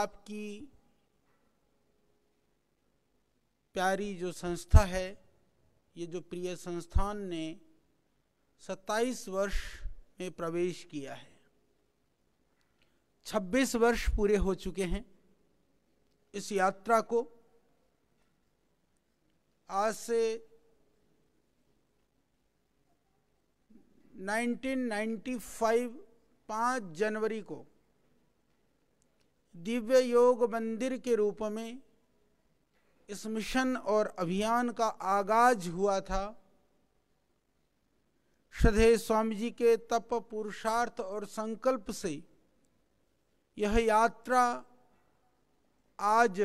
आपकी प्यारी जो संस्था है ये जो प्रिय संस्थान ने 27 वर्ष में प्रवेश किया है 26 वर्ष पूरे हो चुके हैं इस यात्रा को आज से 1995 5 जनवरी को दिव्य योग मंदिर के रूप में इस मिशन और अभियान का आगाज हुआ था श्रद्धे स्वामी जी के तप पुरुषार्थ और संकल्प से यह यात्रा आज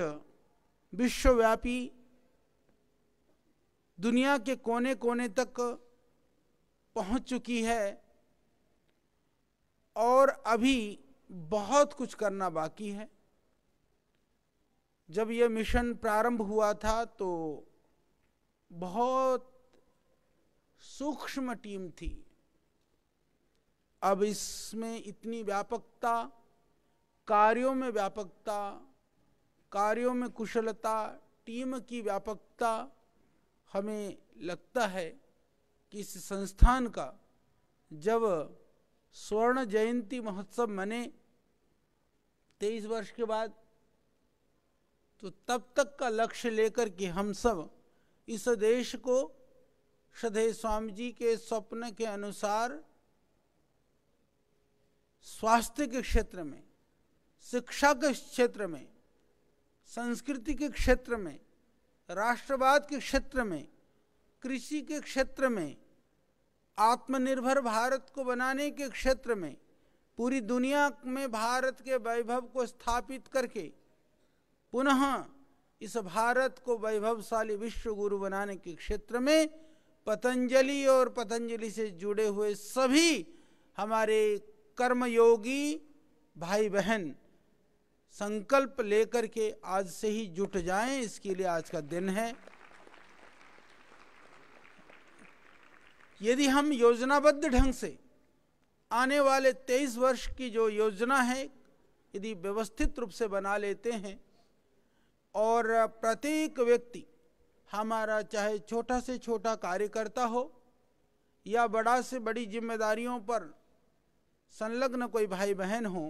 विश्वव्यापी दुनिया के कोने कोने तक पहुंच चुकी है और अभी बहुत कुछ करना बाकी है जब यह मिशन प्रारंभ हुआ था तो बहुत सूक्ष्म टीम थी अब इसमें इतनी व्यापकता कार्यों में व्यापकता कार्यों में कुशलता टीम की व्यापकता हमें लगता है कि इस संस्थान का जब स्वर्ण जयंती महोत्सव मने तेईस वर्ष के बाद तो तब तक का लक्ष्य लेकर के हम सब इस देश को सदे स्वामी जी के स्वप्न के अनुसार स्वास्थ्य के क्षेत्र में शिक्षा के क्षेत्र में संस्कृति के क्षेत्र में राष्ट्रवाद के क्षेत्र में कृषि के क्षेत्र में आत्मनिर्भर भारत को बनाने के क्षेत्र में पूरी दुनिया में भारत के वैभव को स्थापित करके पुनः इस भारत को वैभवशाली विश्व गुरु बनाने के क्षेत्र में पतंजलि और पतंजलि से जुड़े हुए सभी हमारे कर्मयोगी भाई बहन संकल्प लेकर के आज से ही जुट जाएं इसके लिए आज का दिन है यदि हम योजनाबद्ध ढंग से आने वाले तेईस वर्ष की जो योजना है यदि व्यवस्थित रूप से बना लेते हैं और प्रत्येक व्यक्ति हमारा चाहे छोटा से छोटा कार्यकर्ता हो या बड़ा से बड़ी जिम्मेदारियों पर संलग्न कोई भाई बहन हो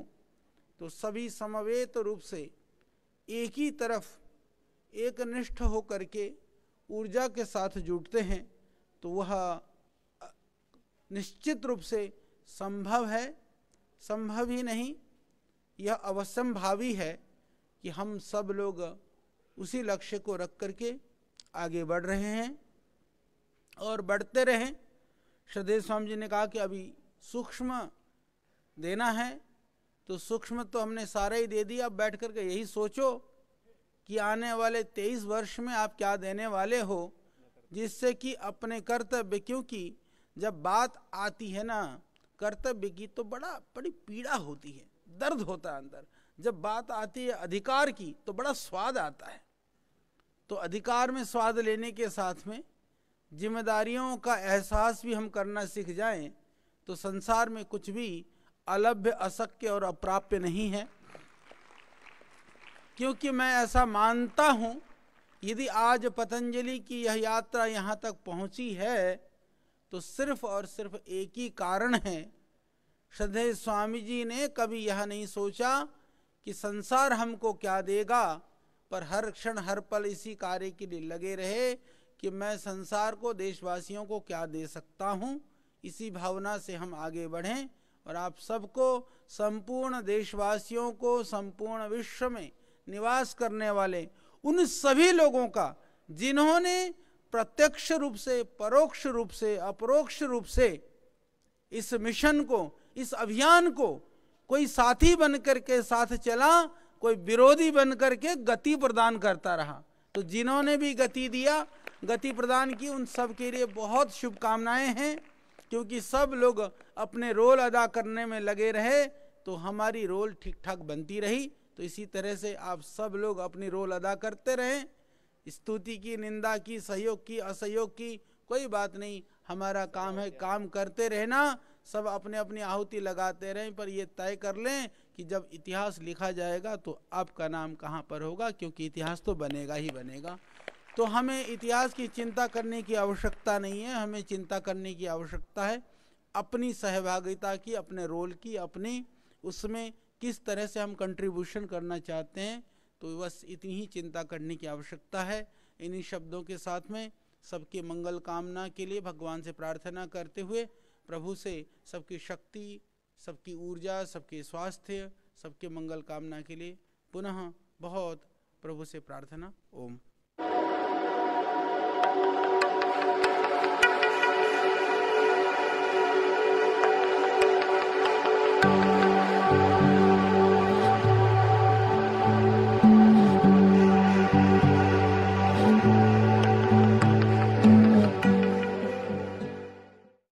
तो सभी समवेत रूप से एक ही तरफ एक निष्ठ होकर के ऊर्जा के साथ जुटते हैं तो वह निश्चित रूप से संभव है संभव ही नहीं यह अवश्यंभावी है कि हम सब लोग उसी लक्ष्य को रख करके आगे बढ़ रहे हैं और बढ़ते रहें श्रद्धेय स्वामी जी ने कहा कि अभी सूक्ष्म देना है तो सूक्ष्म तो हमने सारा ही दे दिया अब बैठ करके यही सोचो कि आने वाले तेईस वर्ष में आप क्या देने वाले हो जिससे कि अपने कर्तव्य क्योंकि जब बात आती है ना कर्तव्य की तो बड़ा बड़ी पीड़ा होती है दर्द होता है अंदर जब बात आती है अधिकार की तो बड़ा स्वाद आता है तो अधिकार में स्वाद लेने के साथ में जिम्मेदारियों का एहसास भी हम करना सीख जाएं तो संसार में कुछ भी अलभ्य अशक्य और अप्राप्य नहीं है क्योंकि मैं ऐसा मानता हूँ यदि आज पतंजलि की यह यात्रा यहाँ तक पहुँची है तो सिर्फ और सिर्फ एक ही कारण है श्रद्धे स्वामी जी ने कभी यह नहीं सोचा कि संसार हमको क्या देगा पर हर क्षण हर पल इसी कार्य के लिए लगे रहे कि मैं संसार को देशवासियों को क्या दे सकता हूँ इसी भावना से हम आगे बढ़ें और आप सबको संपूर्ण देशवासियों को संपूर्ण विश्व में निवास करने वाले उन सभी लोगों का जिन्होंने प्रत्यक्ष रूप से परोक्ष रूप से अपरोक्ष रूप से इस मिशन को इस अभियान को कोई साथी बनकर के साथ चला कोई विरोधी बनकर के गति प्रदान करता रहा तो जिन्होंने भी गति दिया गति प्रदान की उन सब के लिए बहुत शुभकामनाएं हैं क्योंकि सब लोग अपने रोल अदा करने में लगे रहे तो हमारी रोल ठीक ठाक बनती रही तो इसी तरह से आप सब लोग अपनी रोल अदा करते रहें स्तुति की निंदा की सहयोग की असहयोग की कोई बात नहीं हमारा काम है काम करते रहना सब अपने अपनी आहुति लगाते रहें पर यह तय कर लें कि जब इतिहास लिखा जाएगा तो आपका नाम कहाँ पर होगा क्योंकि इतिहास तो बनेगा ही बनेगा तो हमें इतिहास की चिंता करने की आवश्यकता नहीं है हमें चिंता करने की आवश्यकता है अपनी सहभागिता की अपने रोल की अपनी उसमें किस तरह से हम कंट्रीब्यूशन करना चाहते हैं तो बस इतनी ही चिंता करने की आवश्यकता है इन्हीं शब्दों के साथ में सबके मंगल कामना के लिए भगवान से प्रार्थना करते हुए प्रभु से सबकी शक्ति सबकी ऊर्जा सबके स्वास्थ्य सबके मंगल कामना के लिए पुनः बहुत प्रभु से प्रार्थना ओम